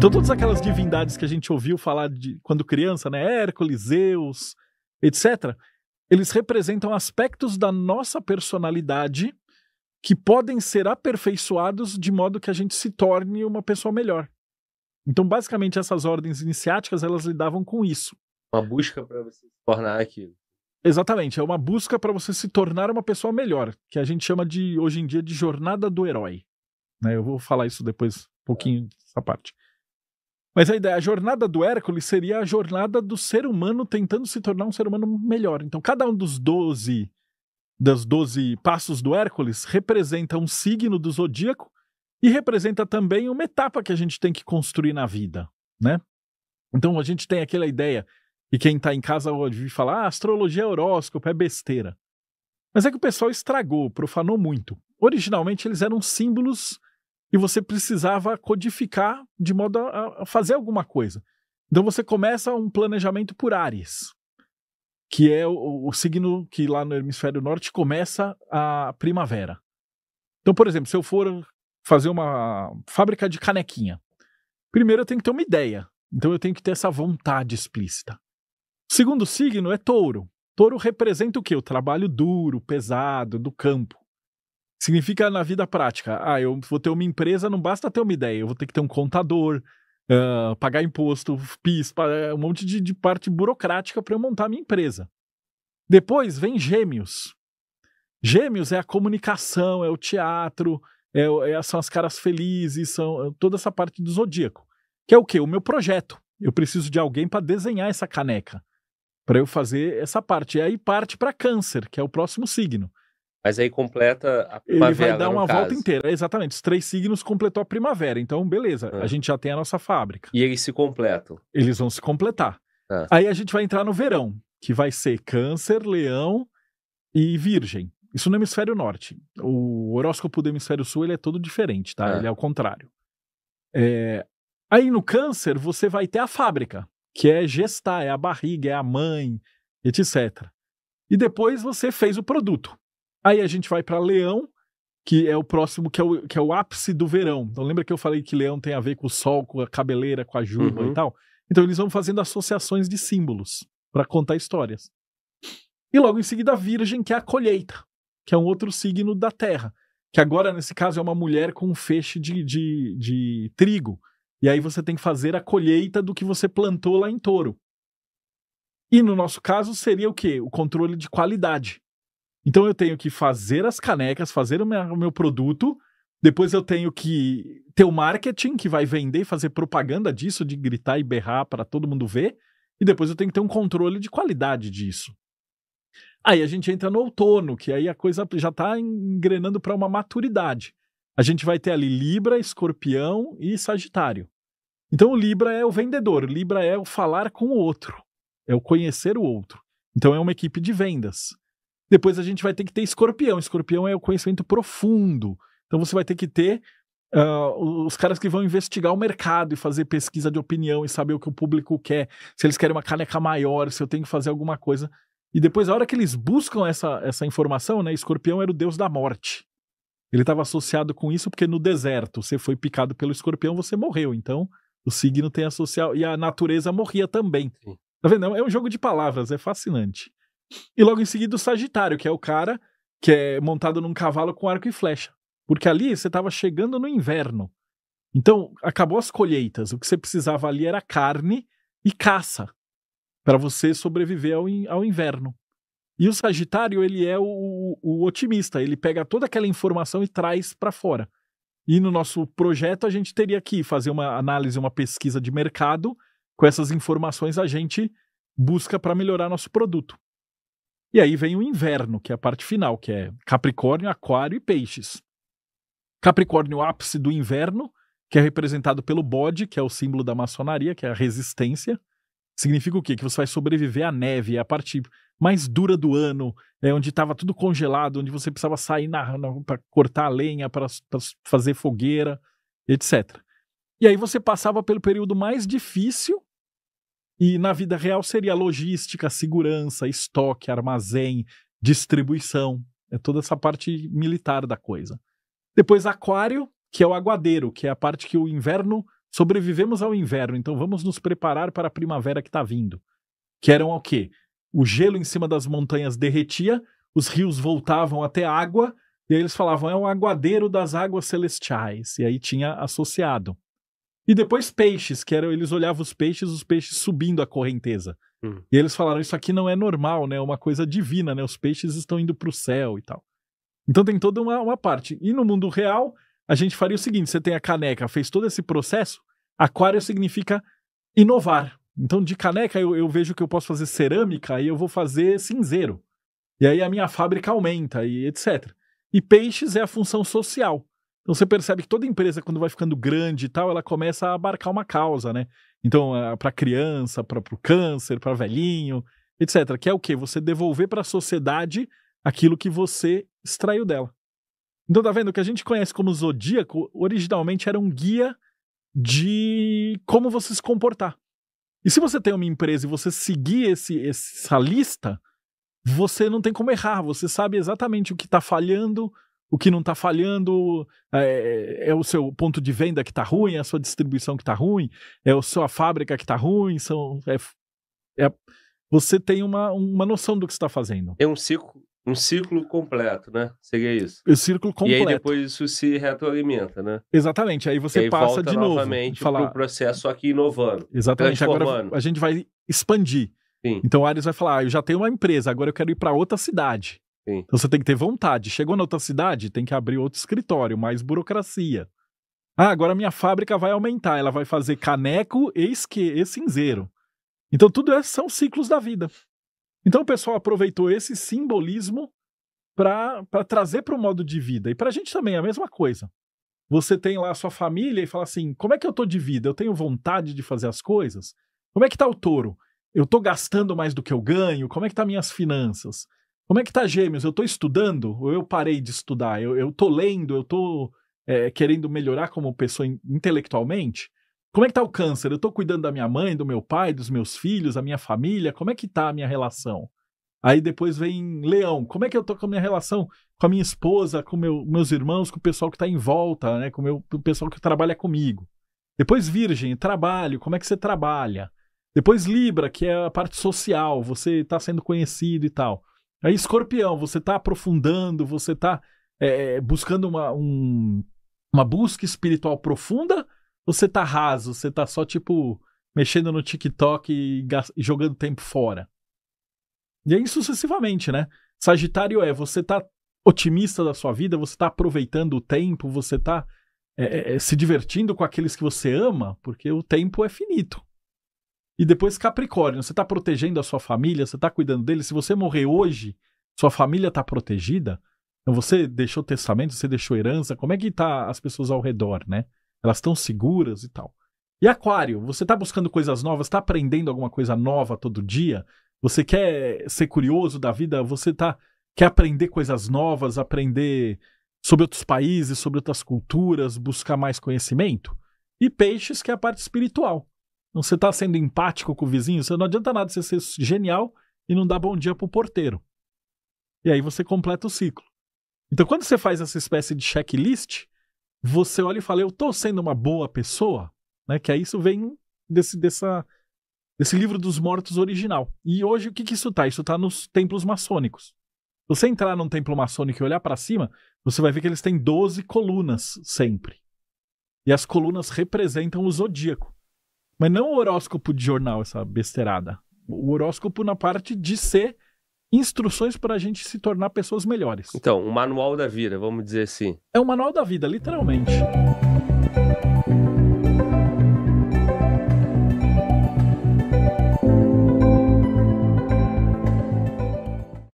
Então, todas aquelas divindades que a gente ouviu falar de quando criança, né? Hércules, Zeus, etc., eles representam aspectos da nossa personalidade que podem ser aperfeiçoados de modo que a gente se torne uma pessoa melhor. Então, basicamente, essas ordens iniciáticas elas lidavam com isso. Uma busca para você se tornar aquilo. Exatamente, é uma busca para você se tornar uma pessoa melhor, que a gente chama de hoje em dia de jornada do herói. Né? Eu vou falar isso depois, um pouquinho dessa parte. Mas a ideia, a jornada do Hércules seria a jornada do ser humano tentando se tornar um ser humano melhor. Então, cada um dos 12 das 12 passos do Hércules representa um signo do zodíaco e representa também uma etapa que a gente tem que construir na vida, né? Então a gente tem aquela ideia e quem está em casa ouve falar, ah, astrologia é horóscopo, é besteira. Mas é que o pessoal estragou, profanou muito. Originalmente eles eram símbolos e você precisava codificar de modo a, fazer alguma coisa. Então você começa um planejamento por áreas, que é o, o, signo que lá no hemisfério norte começa a primavera. Então, por exemplo, se eu for fazer uma fábrica de canequinha, primeiro eu tenho que ter uma ideia. Então eu tenho que ter essa vontade explícita. Segundo signo é touro. Touro representa o quê? O trabalho duro, pesado, do campo. Significa na vida prática, ah, eu vou ter uma empresa, não basta ter uma ideia, eu vou ter que ter um contador, uh, pagar imposto, PIS, é, um monte de, de parte burocrática para eu montar a minha empresa. Depois vem gêmeos. Gêmeos é a comunicação, é o teatro, é, é, são as caras felizes, são é, toda essa parte do zodíaco. Que é o quê? O meu projeto. Eu preciso de alguém para desenhar essa caneca, para eu fazer essa parte. E aí parte para Câncer, que é o próximo signo. Mas aí completa a primavera. Ele vai dar uma volta inteira, exatamente. Os três signos completou a primavera. Então, beleza, ah. a é. gente já tem a nossa fábrica. E eles se completam. Eles vão se completar. Ah. Aí a gente vai entrar no verão, que vai ser câncer, leão e virgem. Isso no hemisfério norte. O horóscopo do hemisfério sul ele é todo diferente, tá? Ah. Ele é o contrário. É... Aí no câncer você vai ter a fábrica, que é gestar, é a barriga, é a mãe, etc. E depois você fez o produto Aí a gente vai para Leão, que é o próximo, que é o, que é o ápice do verão. Então lembra que eu falei que Leão tem a ver com o sol, com a cabeleira, com a juba uhum. e tal? Então eles vão fazendo associações de símbolos para contar histórias. E logo em seguida a Virgem, que é a colheita, que é um outro signo da terra. Que agora, nesse caso, é uma mulher com um feixe de, de, de trigo. E aí você tem que fazer a colheita do que você plantou lá em touro. E no nosso caso seria o quê? O controle de qualidade. Então eu tenho que fazer as canecas, fazer o meu, o meu produto, depois eu tenho que ter o marketing que vai vender, fazer propaganda disso, de gritar e berrar para todo mundo ver, e depois eu tenho que ter um controle de qualidade disso. Aí a gente entra no outono, que aí a coisa já está engrenando para uma maturidade. A gente vai ter ali Libra, Escorpião e Sagitário. Então o Libra é o vendedor, Libra é o falar com o outro, é o conhecer o outro. Então é uma equipe de vendas. Depois a gente vai ter que ter escorpião. Escorpião é o conhecimento profundo. Então você vai ter que ter Uh, os caras que vão investigar o mercado e fazer pesquisa de opinião e saber o que o público quer, se eles querem uma caneca maior, se eu tenho que fazer alguma coisa. E depois, a hora que eles buscam essa, essa informação, né? Escorpião era o deus da morte. Ele estava associado com isso porque no deserto você foi picado pelo escorpião, você morreu. Então, o signo tem associado. E a natureza morria também. Sim. Tá vendo? É um jogo de palavras, é fascinante. E logo em seguida o Sagitário, que é o cara que é montado num cavalo com arco e flecha. Porque ali você estava chegando no inverno. Então, acabou as colheitas. O que você precisava ali era carne e caça para você sobreviver ao, in, ao inverno. E o Sagitário, ele é o, o, o otimista, ele pega toda aquela informação e traz para fora. E no nosso projeto, a gente teria que fazer uma análise, uma pesquisa de mercado. Com essas informações, a gente busca para melhorar nosso produto. E aí vem o inverno, que é a parte final, que é Capricórnio, Aquário e Peixes. Capricórnio, ápice do inverno, que é representado pelo bode, que é o símbolo da maçonaria, que é a resistência. Significa o quê? Que você vai sobreviver à neve, é a parte mais dura do ano, é onde estava tudo congelado, onde você precisava sair na, na para cortar a lenha, para fazer fogueira, etc. E aí você passava pelo período mais difícil e na vida real seria logística, segurança, estoque, armazém, distribuição. É toda essa parte militar da coisa. Depois, aquário, que é o aguadeiro, que é a parte que o inverno. Sobrevivemos ao inverno, então vamos nos preparar para a primavera que está vindo. Que eram o quê? O gelo em cima das montanhas derretia, os rios voltavam até água, e aí eles falavam, é o aguadeiro das águas celestiais. E aí tinha associado e depois peixes, que era, eles olhavam os peixes, os peixes subindo a correnteza. Hum. E eles falaram: Isso aqui não é normal, né? É uma coisa divina, né? Os peixes estão indo para o céu e tal. Então tem toda uma, uma parte. E no mundo real, a gente faria o seguinte: você tem a caneca, fez todo esse processo. Aquário significa inovar. Então, de caneca, eu, eu vejo que eu posso fazer cerâmica e eu vou fazer cinzeiro. E aí a minha fábrica aumenta e etc. E peixes é a função social. Então você percebe que toda empresa, quando vai ficando grande e tal, ela começa a abarcar uma causa, né? Então, para criança, para o câncer, para velhinho, etc. Que é o quê? Você devolver para a sociedade aquilo que você extraiu dela. Então, tá vendo? O que a gente conhece como zodíaco, originalmente era um guia de como você se comportar. E se você tem uma empresa e você seguir esse, essa lista, você não tem como errar, você sabe exatamente o que está falhando, o que não está falhando é, é, o seu ponto de venda que está ruim, é a sua distribuição que está ruim, é a sua fábrica que está ruim, são, é, é, você tem uma, uma noção do que está fazendo. É um ciclo, um ciclo completo, né? Seria isso. É o ciclo completo. E aí depois isso se retroalimenta, né? Exatamente. Aí você aí passa de novo. novamente falar... o processo aqui inovando. Exatamente. Agora a gente vai expandir. Sim. Então o Ares vai falar: ah, eu já tenho uma empresa, agora eu quero ir para outra cidade. Sim. Então você tem que ter vontade. Chegou na outra cidade, tem que abrir outro escritório, mais burocracia. Ah, agora minha fábrica vai aumentar, ela vai fazer caneco e, esque, e cinzeiro. Então tudo isso é, são ciclos da vida. Então o pessoal aproveitou esse simbolismo para trazer para o modo de vida. E para a gente também é a mesma coisa. Você tem lá a sua família e fala assim: como é que eu tô de vida? Eu tenho vontade de fazer as coisas? Como é que tá o touro? Eu tô gastando mais do que eu ganho? Como é que tá minhas finanças? Como é que tá Gêmeos? Eu estou estudando ou eu parei de estudar? Eu, eu tô lendo, eu estou é, querendo melhorar como pessoa in, intelectualmente? Como é que tá o câncer? Eu estou cuidando da minha mãe, do meu pai, dos meus filhos, da minha família? Como é que tá a minha relação? Aí depois vem Leão. Como é que eu tô com a minha relação com a minha esposa, com meu, meus irmãos, com o pessoal que está em volta, né? Com meu, o pessoal que trabalha comigo. Depois Virgem, trabalho, como é que você trabalha? Depois Libra, que é a parte social, você está sendo conhecido e tal. Aí, escorpião, você está aprofundando, você está é, é, buscando uma, um, uma busca espiritual profunda, ou você está raso, você está só tipo mexendo no TikTok e, e jogando tempo fora? E aí é sucessivamente, né? Sagitário é você está otimista da sua vida, você está aproveitando o tempo, você está é, é, é, se divertindo com aqueles que você ama, porque o tempo é finito. E depois Capricórnio, você está protegendo a sua família, você está cuidando dele. Se você morrer hoje, sua família está protegida. Então você deixou testamento, você deixou herança. Como é que tá as pessoas ao redor, né? Elas estão seguras e tal. E Aquário, você está buscando coisas novas, está aprendendo alguma coisa nova todo dia. Você quer ser curioso da vida, você tá quer aprender coisas novas, aprender sobre outros países, sobre outras culturas, buscar mais conhecimento. E Peixes, que é a parte espiritual. Não você está sendo empático com o vizinho, você não adianta nada você ser genial e não dar bom dia para o porteiro. E aí você completa o ciclo. Então, quando você faz essa espécie de checklist, você olha e fala, eu estou sendo uma boa pessoa, né? que aí isso vem desse, dessa, desse livro dos mortos original. E hoje, o que, que isso está? Isso está nos templos maçônicos. Se você entrar num templo maçônico e olhar para cima, você vai ver que eles têm 12 colunas sempre. E as colunas representam o zodíaco. Mas não o horóscopo de jornal, essa besteirada. O horóscopo na parte de ser instruções para a gente se tornar pessoas melhores. Então, o manual da vida, vamos dizer assim. É o manual da vida, literalmente.